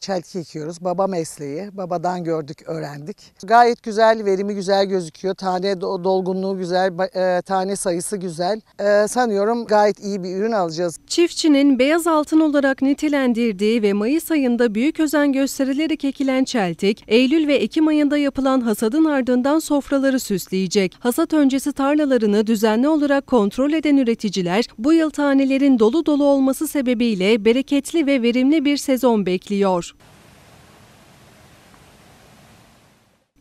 Çelki ekiyoruz. Baba mesleği. Babadan gördük, öğrendik. Gayet güzel, verimi güzel gözüküyor. Tane dolgunluğu güzel, e, tane sayısı güzel. E, sanıyorum gayet iyi bir ürün alacağız. Çiftçinin beyaz altın olarak nitelendirdiği ve Mayıs ayında büyük özen gösterilerek ekilen çeltik, Eylül ve Ekim ayında yapılan hasadın ardından sofraları süsleyecek. Hasat öncesi tarlalarını düzenli olarak kontrol eden üreticiler, bu yıl tanelerin dolu dolu olması sebebiyle bereketli ve verimli bir sezon bekliyor.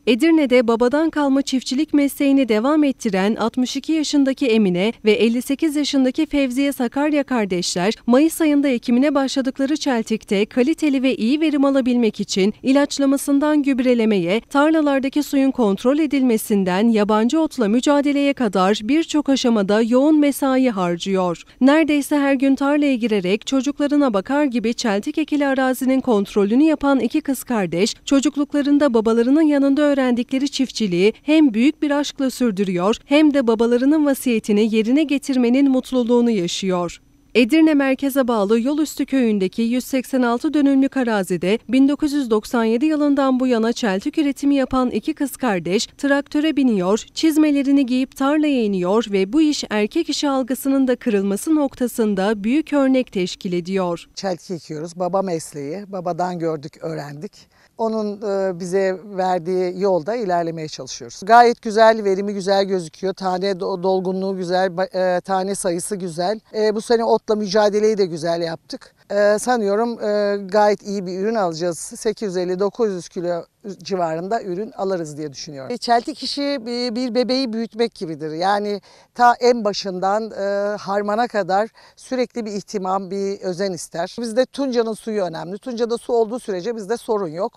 Edirne'de babadan kalma çiftçilik mesleğini devam ettiren 62 yaşındaki Emine ve 58 yaşındaki Fevziye Sakarya kardeşler Mayıs ayında ekimine başladıkları çeltikte kaliteli ve iyi verim alabilmek için ilaçlamasından gübrelemeye, tarlalardaki suyun kontrol edilmesinden yabancı otla mücadeleye kadar birçok aşamada yoğun mesai harcıyor. Neredeyse her gün tarlaya girerek çocuklarına bakar gibi çeltik ekili arazinin kontrolünü yapan iki kız kardeş çocukluklarında babalarının yanında öğrenmişler öğrendikleri çiftçiliği hem büyük bir aşkla sürdürüyor hem de babalarının vasiyetini yerine getirmenin mutluluğunu yaşıyor. Edirne merkeze bağlı Yolüstü köyündeki 186 dönümlük arazide 1997 yılından bu yana çeltik üretimi yapan iki kız kardeş traktöre biniyor, çizmelerini giyip tarlaya iniyor ve bu iş erkek işi algısının da kırılması noktasında büyük örnek teşkil ediyor. Çeltik ekiyoruz, baba mesleği, babadan gördük, öğrendik onun e, bize verdiği yolda ilerlemeye çalışıyoruz. Gayet güzel, verimi güzel gözüküyor. Tane dolgunluğu güzel, e, tane sayısı güzel. E, bu sene otla mücadeleyi de güzel yaptık. Ee, sanıyorum e, gayet iyi bir ürün alacağız. 850-900 kilo civarında ürün alırız diye düşünüyorum. E, çeltik işi bir bebeği büyütmek gibidir. Yani ta en başından e, harmana kadar sürekli bir ihtimam, bir özen ister. Bizde Tunca'nın suyu önemli. Tunca'da su olduğu sürece bizde sorun yok.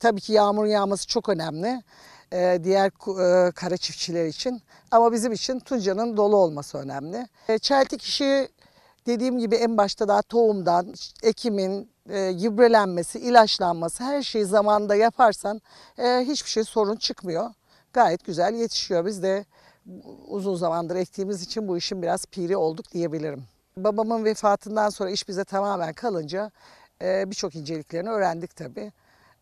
Tabii ki yağmurun yağması çok önemli diğer kara çiftçiler için. Ama bizim için Tunca'nın dolu olması önemli. Çeltik işi Dediğim gibi en başta daha tohumdan, ekimin e, gübrelenmesi, ilaçlanması her şeyi zamanında yaparsan e, hiçbir şey sorun çıkmıyor. Gayet güzel yetişiyor. Biz de uzun zamandır ektiğimiz için bu işin biraz piri olduk diyebilirim. Babamın vefatından sonra iş bize tamamen kalınca e, birçok inceliklerini öğrendik tabii.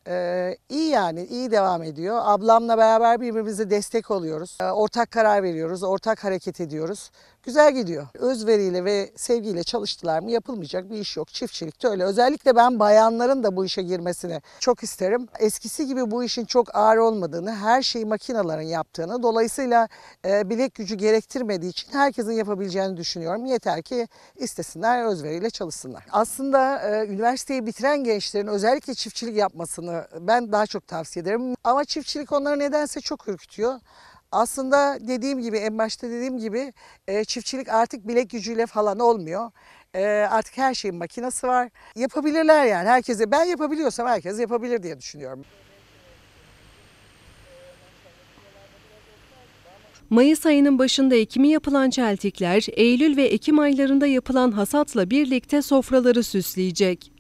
Ee, iyi yani, iyi devam ediyor. Ablamla beraber birbirimize destek oluyoruz. Ee, ortak karar veriyoruz, ortak hareket ediyoruz. Güzel gidiyor. Özveriyle ve sevgiyle çalıştılar mı yapılmayacak bir iş yok. Çiftçilikte öyle. Özellikle ben bayanların da bu işe girmesini çok isterim. Eskisi gibi bu işin çok ağır olmadığını, her şeyi makinaların yaptığını, dolayısıyla e, bilek gücü gerektirmediği için herkesin yapabileceğini düşünüyorum. Yeter ki istesinler, özveriyle çalışsınlar. Aslında e, üniversiteyi bitiren gençlerin özellikle çiftçilik yapmasını ben daha çok tavsiye ederim. Ama çiftçilik onları nedense çok ürkütüyor. Aslında dediğim gibi en başta dediğim gibi e, çiftçilik artık bilek gücüyle falan olmuyor. E, artık her şeyin makinesi var. Yapabilirler yani herkese. Ben yapabiliyorsam herkes yapabilir diye düşünüyorum. Mayıs ayının başında ekimi yapılan çeltikler, Eylül ve Ekim aylarında yapılan hasatla birlikte sofraları süsleyecek.